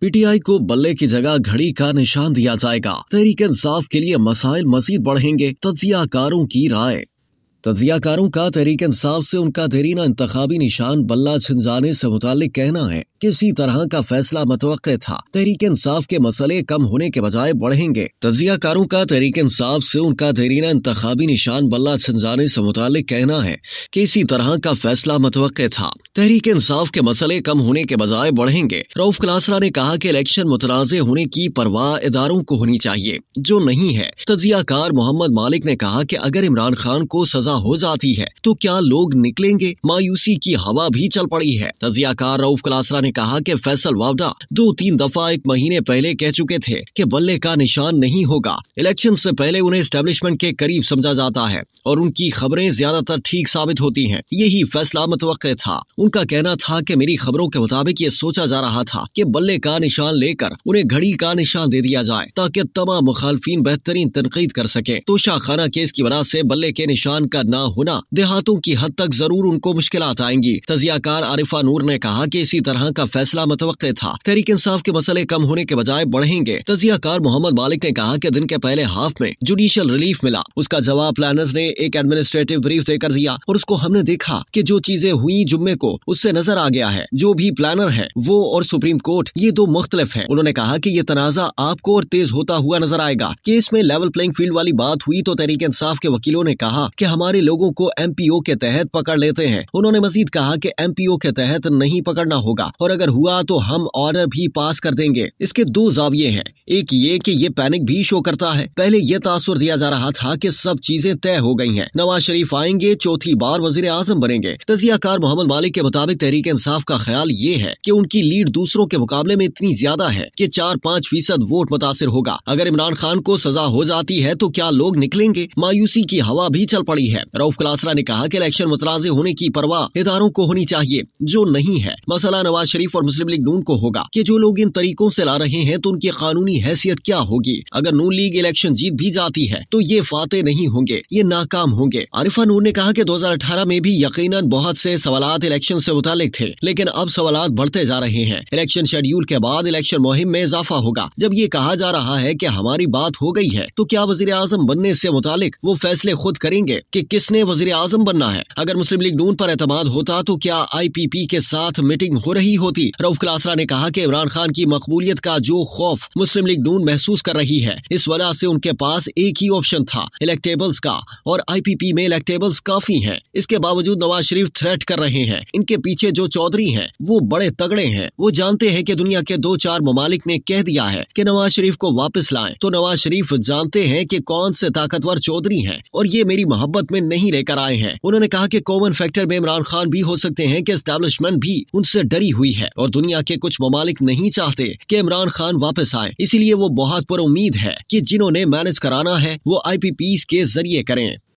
PTI को बल्ले की जगह घड़ी का निशान दिया जाएगा तहरीक इंसाफ के लिए मसाइल मजीद बढ़ेंगे तजियाकारों की राय तजियाकारों का तहरीक इंसाफ से उनका देरीना इंतबी निशान बल्ला छिंजाने से मुतालिक कहना है किसी तरह का फैसला मतव था तहरीक इंसाफ के मसले कम होने के बजाय बढ़ेंगे तजियाकारों का तहरीक इंसाफ से उनका तहरीना इंतबी निशान बल्ला छंजाने से मुतल कहना है की इसी तरह का फैसला मतव था तहरीक इंसाफ के मसले कम होने के बजाय बढ़ेंगे रऊफ कलासरा ने कहा की इलेक्शन मुतनाज़ होने की परवाह इदारों को होनी चाहिए जो नहीं है तजियाकार मोहम्मद मालिक ने कहा की अगर इमरान खान को सजा हो जाती है तो क्या लोग निकलेंगे मायूसी की हवा भी चल पड़ी है तजियाकार रऊफ कलासरा ने ने कहा कि फैसल वावडा दो तीन दफा एक महीने पहले कह चुके थे कि बल्ले का निशान नहीं होगा इलेक्शन से पहले उन्हें स्टेब्लिशमेंट के करीब समझा जाता है और उनकी खबरें ज्यादातर ठीक साबित होती है यही फैसला मतव था उनका कहना था की मेरी खबरों के मुताबिक ये सोचा जा रहा था की बल्ले का निशान लेकर उन्हें घड़ी का निशान दे दिया जाए ताकि तमाम मुखालफी बेहतरीन तनकीद कर सके तो खाना केस की वजह ऐसी बल्ले के निशान का ना होना देहातों की हद तक जरूर उनको मुश्किल आएंगी तजिया कार आरिफा नूर ने कहा की इसी तरह का फैसला मतव था तहरीक इंसाफ के मसले कम होने के बजाय बढ़ेंगे तजियाकार मोहम्मद मालिक ने कहा की दिन के पहले हाफ में जुडिशियल रिलीफ मिला उसका जवाब प्लानर्स ने एक एडमिनिस्ट्रेटिव ब्रीफ देकर दिया और उसको हमने देखा की जो चीजें हुई जुम्मे को उससे नजर आ गया है जो भी प्लानर है वो और सुप्रीम कोर्ट ये दो मुख्तलिफ है उन्होंने कहा की ये तनाजा आपको और तेज होता हुआ नजर आएगा केस में लेवल प्लेइंग फील्ड वाली बात हुई तो तहरीक इंसाफ के वकीलों ने कहा की हमारे लोगों को एम के तहत पकड़ लेते हैं उन्होंने मजीद कहा की एम के तहत नहीं पकड़ना होगा और और अगर हुआ तो हम ऑर्डर भी पास कर देंगे इसके दो जाविये हैं एक ये कि ये पैनिक भी शो करता है पहले ये तासुर दिया जा रहा था कि सब चीजें तय हो गई हैं नवाज शरीफ आएंगे चौथी बार वजीर आजम बनेंगे कार मोहम्मद मालिक के मुताबिक तहरीक इंसाफ का ख्याल ये है की उनकी लीड दूसरों के मुकाबले में इतनी ज्यादा है की चार पाँच फीसद वोट मुतासर होगा अगर इमरान खान को सजा हो जाती है तो क्या लोग निकलेंगे मायूसी की हवा भी चल पड़ी है रऊफ कलासरा ने कहा की इलेक्शन मुतराजे होने की परवाह इधारों को होनी चाहिए जो नहीं है मसला नवाज शरीफ और मुस्लिम लीग नून को होगा कि जो लोग इन तरीकों से ला रहे हैं तो उनकी कानूनी हैसियत क्या होगी अगर नून लीग इलेक्शन जीत भी जाती है तो ये फाते नहीं होंगे ये नाकाम होंगे आरिफा नूर ने कहा की दो हजार अठारह में भी यकीन बहुत से सवाल इलेक्शन ऐसी मुतालिक थे लेकिन अब सवाल बढ़ते जा रहे हैं इलेक्शन शेड्यूल के बाद इलेक्शन मुहिम में इजाफा होगा जब ये कहा जा रहा है की हमारी बात हो गई है तो क्या वजी आजम बनने ऐसी मुतालिक वो फैसले खुद करेंगे की कि किसने वजीर आजम बनना है अगर मुस्लिम लीग नून आरोप एतम होता तो क्या आई पी पी के साथ मीटिंग हो रही होती होती रऊफ कलासरा ने कहा की इमरान खान की मकबूलियत का जो खौफ मुस्लिम लीग नून महसूस कर रही है इस वजह से उनके पास एक ही ऑप्शन था इलेक्टेबल्स का और आईपीपी में इलेक्टेबल्स काफी हैं इसके बावजूद नवाज शरीफ थ्रेट कर रहे हैं इनके पीछे जो चौधरी है वो बड़े तगड़े हैं वो जानते हैं की दुनिया के दो चार ममालिक ने कह दिया है की नवाज शरीफ को वापस लाए तो नवाज शरीफ जानते हैं की कौन से ताकतवर चौधरी है और ये मेरी मोहब्बत में नहीं लेकर आए हैं उन्होंने कहा की कॉमन फैक्टर में इमरान खान भी हो सकते हैं की स्टैब्लिशमेंट भी उनसे डरी हुई हुई है और दुनिया के कुछ ममालिक नहीं चाहते कि इमरान खान वापस आए इसीलिए वो बहुत पर उम्मीद है कि जिन्होंने मैनेज कराना है वो आई के जरिए करें